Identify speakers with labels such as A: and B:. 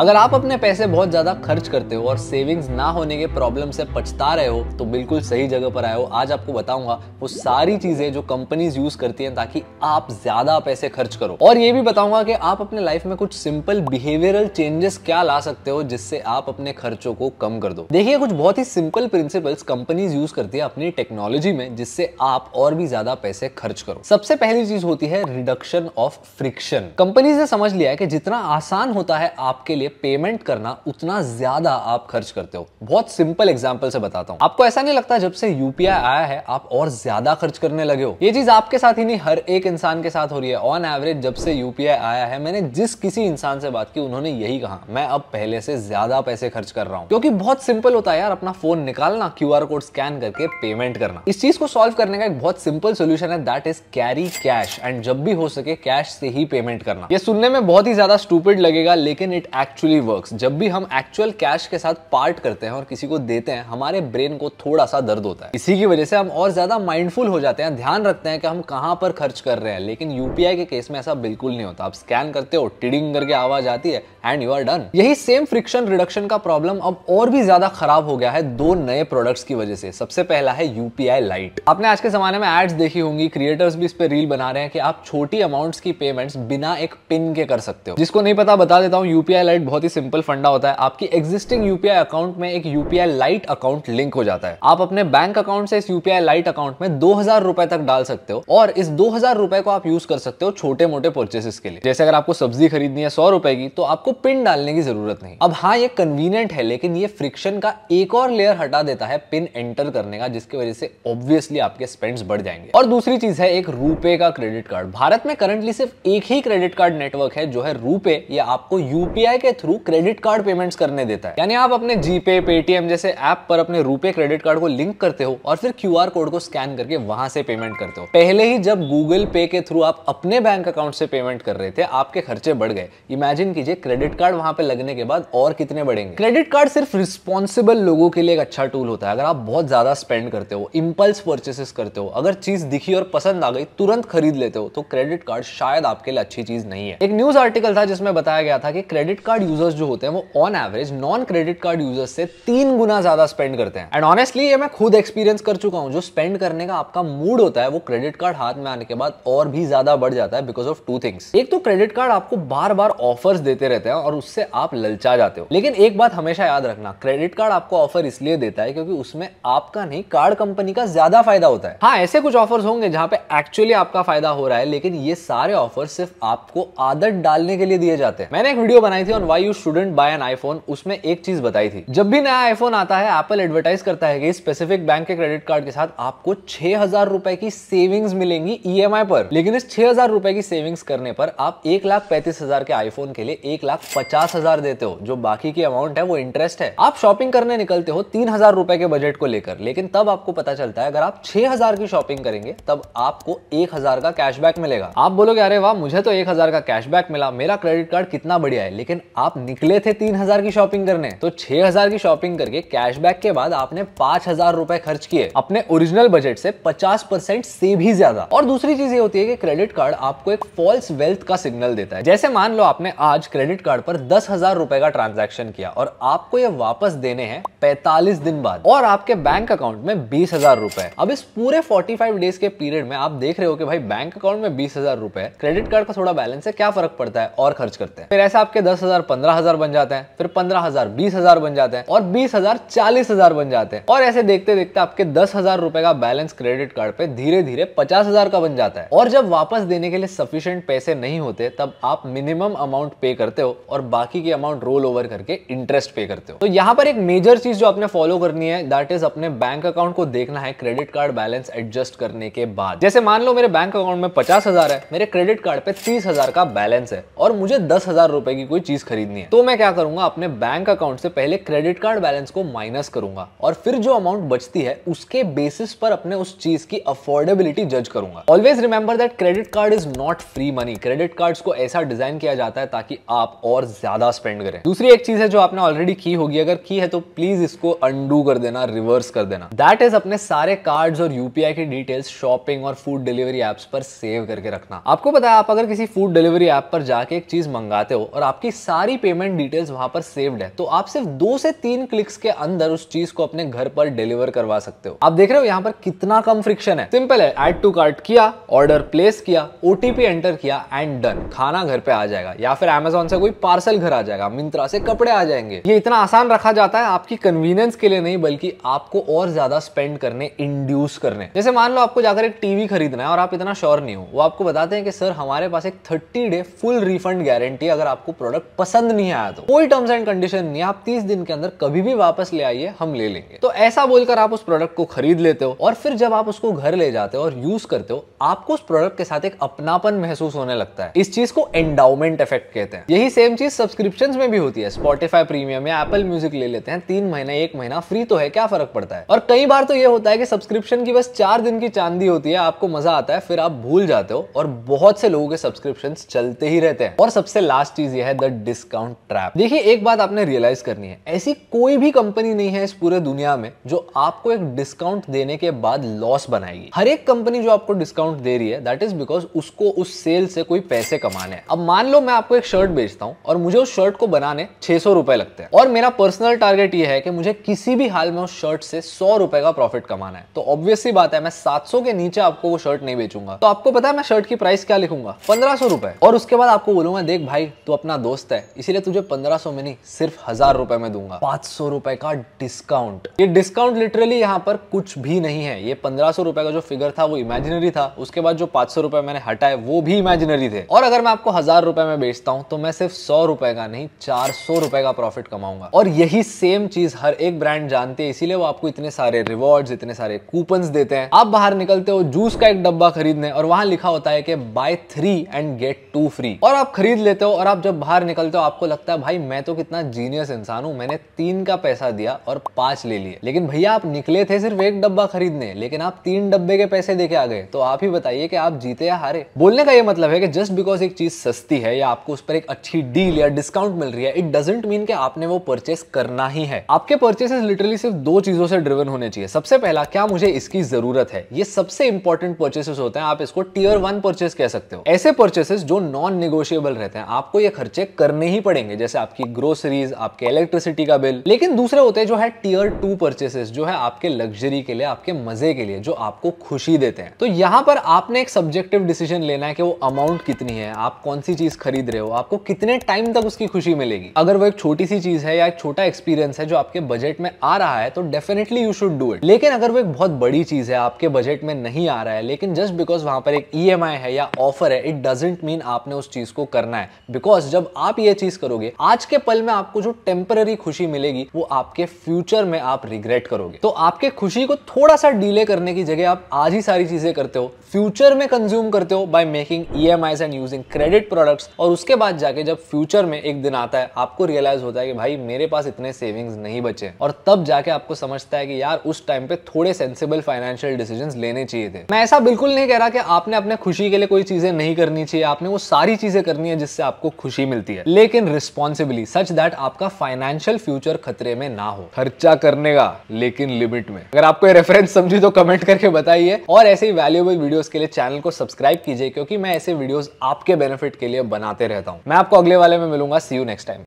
A: अगर आप अपने पैसे बहुत ज़्यादा खर्च करते हो और सेविंग्स ना होने के प्रॉब्लम से पछता रहे हो तो बिल्कुल सही जगह पर आए हो आज आपको बताऊंगा वो सारी चीज़ें जो कंपनीज यूज़ करती हैं ताकि आप ज़्यादा पैसे खर्च करो और ये भी बताऊंगा कि आप अपने लाइफ में कुछ सिंपल बिहेवियरल चेंजेस क्या ला सकते हो जिससे आप अपने खर्चों को कम कर दो देखिए कुछ बहुत ही सिंपल प्रिंसिपल्स कंपनीज यूज़ करती है अपनी टेक्नोलॉजी में जिससे आप और भी ज़्यादा पैसे खर्च करो सबसे पहली चीज़ होती है रिडक्शन ऑफ फ्रिक्शन कंपनीज ने समझ लिया है कि जितना आसान होता है आपके लिए पेमेंट करना उतना ज्यादा आप खर्च करते हो बहुत सिंपल एग्जाम्पल से बताता हूँ आपको ऐसा नहीं लगता जब से यूपीआई आया है आप और ज्यादा खर्च करने लगे हो ये चीज आपके साथ ही नहीं हर एक इंसान के साथ हो रही है ऑन एवरेज जब से यूपीआई आया है मैंने जिस किसी इंसान से बात की उन्होंने यही कहा मैं अब पहले से ज्यादा पैसे खर्च कर रहा हूँ क्योंकि बहुत सिंपल होता है यार अपना फोन निकालना क्यू कोड स्कैन करके पेमेंट करना इस चीज को सॉल्व करने का एक बहुत सिंपल सोल्यूशन है that is carry cash and जब भी हो सके कैश से ही पेमेंट करना यह सुनने में बहुत ही ज्यादा स्टूपिड लगेगा लेकिन इट एक्ट एक्चुअली वर्क्स जब भी हम एक्चुअल कैश के साथ पार्ट करते हैं और किसी को देते हैं हमारे ब्रेन को थोड़ा सा दर्द होता है इसी की वजह से हम और ज्यादा माइंडफुल हो जाते हैं ध्यान रखते हैं कि हम कहां पर खर्च कर रहे हैं लेकिन यूपीआई के केस में ऐसा बिल्कुल नहीं होता आप स्कैन करते हो टिडिंग करके आवाज आती है एंड यू आर डन यही सेम फ्रिक्शन रिडक्शन का प्रॉब्लम अब और भी ज्यादा खराब हो गया है दो नए प्रोडक्ट्स की वजह से सबसे पहला है यूपीआई लाइट आपने आज के जमाने में एड्स देखी होंगी क्रिएटर्स भी इस पर रील बना रहे हैं कि आप छोटी अमाउंट्स की पेमेंट्स बिना एक पिन के कर सकते हो जिसको नहीं पता बता देता हूँ यूपीआई लाइट एक बहुत ही सिंपल फंडा होता है आपकी एग्जिस्टिंग यूपीआई अकाउंट में एक यूपीआई लाइट अकाउंट लिंक हो जाता है आप अपने बैंक अकाउंट से इस यूपीआई लाइट अकाउंट में दो हजार रुपए तक डाल सकते हो और इस दो हजार रुपए को आप यूज कर सकते हो छोटे मोटे परचेसेस के लिए जैसे अगर आपको सब्जी खरीदनी है सौ रुपए की तो आपको पिन डालने की जरूरत नहीं अब हाँ ये कन्वीनियंट है लेकिन ये फ्रिक्शन का एक और लेयर हटा देता है पिन एंटर करने का जिसकी वजह से ऑब्वियसली आपके स्पेंड्स बढ़ जाएंगे और दूसरी चीज है एक रूपे का क्रेडिट कार्ड भारत में करंटली सिर्फ एक ही क्रेडिट कार्ड नेटवर्क है जो है रूपे ये आपको यूपीआई के थ्रू क्रेडिट कार्ड पेमेंट्स करने देता है यानी आप अपने जीपे पेटीएम जैसे ऐप पर अपने रूपे क्रेडिट कार्ड को लिंक करते हो और फिर क्यू कोड को स्कैन करके वहां से पेमेंट करते हो पहले ही जब गूगल पे के थ्रू आप अपने बैंक अकाउंट से पेमेंट कर रहे थे आपके खर्चे बढ़ गए इमेजिन कीजिए क्रेडिट कार्ड वहां पर लगने के बाद और कितने बढ़ेंगे क्रेडिट कार्ड सिर्फ रिस्पॉन्सिबल लोगों के लिए एक अच्छा टूल होता है अगर आप बहुत ज्यादा स्पेंड करते हो इम्पल्स परचेसेस करते हो अगर चीज दिखी और पसंद आ गई तुरंत खरीद लेते हो तो क्रेडिट कार्ड शायद आपके लिए अच्छी चीज नहीं है एक न्यूज आर्टिकल था जिसमें बताया गया था कि क्रेडिट कार्ड कार्ड यूजर्स जो होते हैं वो on average non credit card users से तीन गुना ज्यादा स्पेंड करते हैं एंड ऑनेस्टली ये मैं खुद एक्सपीरियंस कर चुका हूँ जो स्पेंड करने का आपका मूड होता है वो क्रेडिट कार्ड हाथ में आने के बाद और भी ज्यादा बढ़ जाता है बिकॉज ऑफ टू थिंग्स एक तो क्रेडिट कार्ड आपको बार बार ऑफर्स देते रहते हैं और उससे आप ललचा जाते हो लेकिन एक बात हमेशा याद रखना क्रेडिट कार्ड आपको ऑफर इसलिए देता है क्योंकि उसमें आपका नहीं कार्ड कंपनी का ज्यादा फायदा होता है हाँ ऐसे कुछ ऑफर्स होंगे जहां पे एक्चुअली आपका फायदा हो रहा है लेकिन ये सारे ऑफर सिर्फ आपको आदत डालने के लिए दिए जाते हैं मैंने एक वीडियो बनाई थी on why you shouldn't buy an iPhone उसमें एक चीज बताई थी जब भी नया आईफोन आता है एप्पल एडवर्टाइज करता है कि स्पेसिफिक बैंक के क्रेडिट कार्ड के साथ आपको छह हजार रुपए की सेविंग्स मिलेंगी ईएमआई e पर लेकिन इस छह हजार रुपए की सेविंग्स करने पर आप एक लाख पैंतीस हजार के आईफोन के लिए एक लाख पचास हजार देते हो जो बाकी की अमाउंट है वो इंटरेस्ट है आप शॉपिंग करने निकलते हो तीन हजार रुपए के बजट को लेकर लेकिन तब आपको पता चलता है अगर आप छह हजार की शॉपिंग करेंगे तब आपको एक हजार का कैशबैक मिलेगा आप बोलोगे अरे वाह मुझे तो एक हजार का कैशबैक मिला मेरा क्रेडिट कार्ड कितना बढ़िया है लेकिन आप निकले थे तीन हजार की शॉपिंग करने तो छह हजार की शॉपिंग करके कैशबैक के बाद आपने पांच हजार रूपए खर्च किए अपने ओरिजिनल बजट से पचास परसेंट से भी ज्यादा और दूसरी चीज ये होती है कि क्रेडिट कार्ड आपको एक फॉल्स वेल्थ का सिग्नल देता है जैसे मान लो आपने आज क्रेडिट कार्ड पर दस हजार रुपए का ट्रांजेक्शन किया और आपको ये वापस देने हैं पैंतालीस दिन बाद और आपके बैंक अकाउंट में बीस हजार रुपए अब इस पूरे फोर्टी फाइव डेज के पीरियड में आप देख रहे हो कि भाई बैंक अकाउंट में बीस हजार रुपए क्रेडिट कार्ड का थोड़ा बैलेंस है क्या फर्क पड़ता है और खर्च करते हैं फिर ऐसा आपके दस हजार पंद्रह हजार बन जाते हैं फिर पंद्रह हजार बीस हजार बन जाते हैं और बीस हजार चालीस हजार बन जाते हैं और ऐसे देखते देखते आपके दस हजार रुपए का बैलेंस क्रेडिट कार्ड पे धीरे धीरे पचास हजार का बन जाता है और जब वापस देने के लिए सफिशियंट पैसे नहीं होते तब आप मिनिमम अमाउंट पे करते हो और बाकी के अमाउंट रोल ओवर करके इंटरेस्ट पे करते हो तो यहाँ पर एक मेजर चीज जो आपने फॉलो करनी है दैट इज अपने बैंक अकाउंट को देखना है क्रेडिट कार्ड बैलेंस एडजस्ट करने के बाद जैसे मान लो मेरे बैंक अकाउंट में पचास हजार है मेरे क्रेडिट कार्ड पे तीस हजार का बैलेंस है और मुझे दस हजार रुपए की कोई चीज खरीदनी है तो मैं क्या करूंगा अपने बैंक अकाउंट से पहले क्रेडिट कार्ड बैलेंस को माइनस करूंगा और फिर जो अमाउंट बचती है उसके बेसिस पर अपने उस चीज की अफोर्डेबिलिटी जज करूंगा always remember that credit card is not free money credit card को ऐसा डिजाइन किया जाता है ताकि आप और ज्यादा स्पेंड करें दूसरी एक चीज है जो आपने ऑलरेडी की होगी अगर की है तो प्लीज इसको अंडू कर देना रिवर्स कर देना दैट इज अपने सारे कार्ड्स और यूपीआई की डिटेल्स शॉपिंग और फूड डिलीवरी एप्स पर सेव करके रखना आपको पता है आप अगर किसी फूड डिलीवरी ऐप पर जाके एक चीज मंगाते हो और आपकी सारी सारी पेमेंट डिटेल्स वहां पर सेव्ड है तो आप सिर्फ दो से तीन क्लिक्स के अंदर उस चीज को अपने घर पर डिलीवर करवा सकते हो आप देख रहे हो यहाँ पर कितना कम फ्रिक्शन है सिंपल है एड टू कार्ट किया ऑर्डर प्लेस किया ओटीपी एंटर किया एंड डन खाना घर पे आ जाएगा या फिर एमेजोन से कोई पार्सल घर आ जाएगा मिंत्रा से कपड़े आ जाएंगे ये इतना आसान रखा जाता है आपकी कन्वीनियंस के लिए नहीं बल्कि आपको और ज्यादा स्पेंड करने इंड्यूस करने जैसे मान लो आपको जाकर एक टीवी खरीदना है और आप इतना श्योर नहीं हो वो आपको बताते हैं कि सर हमारे पास एक thirty day full refund guarantee अगर आपको प्रोडक्ट पसंद पसंद नहीं आया तो कोई टर्म्स एंड कंडीशन नहीं आप तीस दिन के अंदर कभी भी वापस ले आइए हम ले लेंगे तो ऐसा बोलकर आप उस प्रोडक्ट को खरीद लेते हो और फिर जब आप उसको घर ले जाते हो और यूज करते हो आपको उस प्रोडक्ट के साथ एक अपनापन महसूस होने लगता है इस चीज को एंडाउमेंट इफेक्ट कहते हैं यही सेम चीज सब्सक्रिप्शन में भी होती है स्पॉटिफाई प्रीमियम या एपल म्यूजिक ले लेते हैं तीन महीना एक महीना फ्री तो है क्या फर्क पड़ता है और कई बार तो ये होता है कि सब्सक्रिप्शन की बस चार दिन की चांदी होती है आपको मजा आता है फिर आप भूल जाते हो और बहुत से लोगों के सब्सक्रिप्शन चलते ही रहते हैं और सबसे लास्ट चीज यह है द डिस डिस्काउंट ट्रैप देखिए एक बात आपने रियलाइज करनी है ऐसी कोई भी कंपनी नहीं है इस पूरे दुनिया में जो आपको एक डिस्काउंट देने के बाद लॉस बनाएगी हर एक कंपनी जो आपको डिस्काउंट दे रही है दैट इज बिकॉज उसको उस सेल से कोई पैसे कमाने हैं अब मान लो मैं आपको एक शर्ट बेचता हूँ और मुझे उस शर्ट को बनाने छह सौ रुपए लगते हैं और मेरा पर्सनल टारगेट ये है कि मुझे किसी भी हाल में उस शर्ट से सौ रुपए का प्रॉफिट कमाना है तो ऑब्वियसली बात है मैं सात सौ के नीचे आपको वो शर्ट नहीं बेचूंगा तो आपको पता है मैं शर्ट की प्राइस क्या लिखूंगा पंद्रह सौ रुपए और उसके बाद आपको बोलूंगा देख भाई तू अपना दोस्त है इसीलिए तुझे 1500 में नहीं सिर्फ हजार रुपए में दूंगा पांच सौ रुपए का डिस्काउंट ये डिस्काउंट लिटरली यहाँ पर कुछ भी नहीं है ये पंद्रह सौ रुपए का जो फिगर था वो इमेजिनरी था उसके बाद जो पांच सौ रुपए मैंने हटाए वो भी इमेजिनरी थे और अगर मैं आपको हजार रुपए में बेचता हूँ तो मैं सिर्फ सौ रुपए का नहीं चार सौ रुपए का प्रॉफिट कमाऊंगा और यही सेम चीज हर एक ब्रांड जानते हैं इसीलिए वो आपको इतने सारे रिवॉर्ड इतने सारे कूपन देते हैं आप बाहर निकलते हो जूस का एक डब्बा खरीदने और वहां लिखा होता है कि buy three and get two free और आप खरीद लेते हो और आप जब बाहर निकलते हो आपको लगता है भाई मैं तो कितना जीनियस इंसान हूँ मैंने तीन का पैसा दिया और पांच ले लिए लेकिन भैया आप निकले थे सिर्फ एक डब्बा खरीदने लेकिन आप तीन डब्बे के पैसे देके आ गए तो आप ही बताइए कि आप जीते या हारे बोलने का ये मतलब है कि जस्ट बिकॉज एक चीज सस्ती है या आपको उस पर एक अच्छी डील या डिस्काउंट मिल रही है इट डजेंट मीन के आपने वो परचेस करना ही है आपके परचेसेस लिटरली सिर्फ दो चीजों से ड्रिवन होने चाहिए सबसे पहला क्या मुझे इसकी जरूरत है ये सबसे इंपॉर्टेंट परचेसेस होते हैं आप इसको टीयर वन परचेस कह सकते हो ऐसे परचेसेस जो नॉन निगोशियबल रहते हैं आपको ये खर्चे करने ही पड़ेंगे जैसे आपकी ग्रोसरीज आपके इलेक्ट्रिसिटी का बिल लेकिन दूसरे होते हैं जो है टीयर टू परचेसेस जो है आपके लग्जरी के लिए आपके मजे के लिए जो आपको खुशी देते हैं तो यहाँ पर आपने एक सब्जेक्टिव डिसीजन लेना है कि वो अमाउंट कितनी है आप कौन सी चीज खरीद रहे हो आपको कितने टाइम तक उसकी खुशी मिलेगी अगर वो एक छोटी सी चीज है या एक छोटा एक्सपीरियंस है जो आपके बजट में आ रहा है तो definitely you should do it लेकिन अगर वो एक बहुत बड़ी चीज है आपके बजट में नहीं आ रहा है लेकिन जस्ट बिकॉज वहां पर एक ई e है या ऑफर है इट डजेंट मीन आपने उस चीज को करना है बिकॉज जब आप ये चीज करोगे आज के पल में आपको जो टेम्पररी खुशी मिलेगी वो आपके फ्यूचर में आप रिग्रेट करोगे तो आपके खुशी को थोड़ा सा डिले करने की जगह आप आज ही सारी चीजें करते हो फ्यूचर में कंज्यूम करते हो by making EMIs and using credit products और उसके बाद जाके जब फ्यूचर में एक दिन आता है आपको रियलाइज होता है कि भाई मेरे पास इतने सेविंग्स नहीं बचे और तब जाके आपको समझता है कि यार उस टाइम पे थोड़े सेंसिबल फाइनेंशियल डिसीजन लेने चाहिए थे मैं ऐसा बिल्कुल नहीं कह रहा कि आपने अपने खुशी के लिए कोई चीजें नहीं करनी चाहिए आपने वो सारी चीजें करनी है जिससे आपको खुशी मिलती है लेकिन रिस्पॉन्सिबिली सच दैट आपका फाइनेंशियल फ्यूचर खतरे में ना हो खर्चा करने का लेकिन लिमिट में अगर आपको रेफरेंस समझी तो कमेंट करके बताइए और ऐसे ही वैल्यूएबल वीडियो उसके लिए चैनल को सब्सक्राइब कीजिए क्योंकि मैं ऐसे वीडियोस आपके बेनिफिट के लिए बनाते रहता हूँ मैं आपको अगले वाले में मिलूंगा सी यू नेक्स्ट टाइम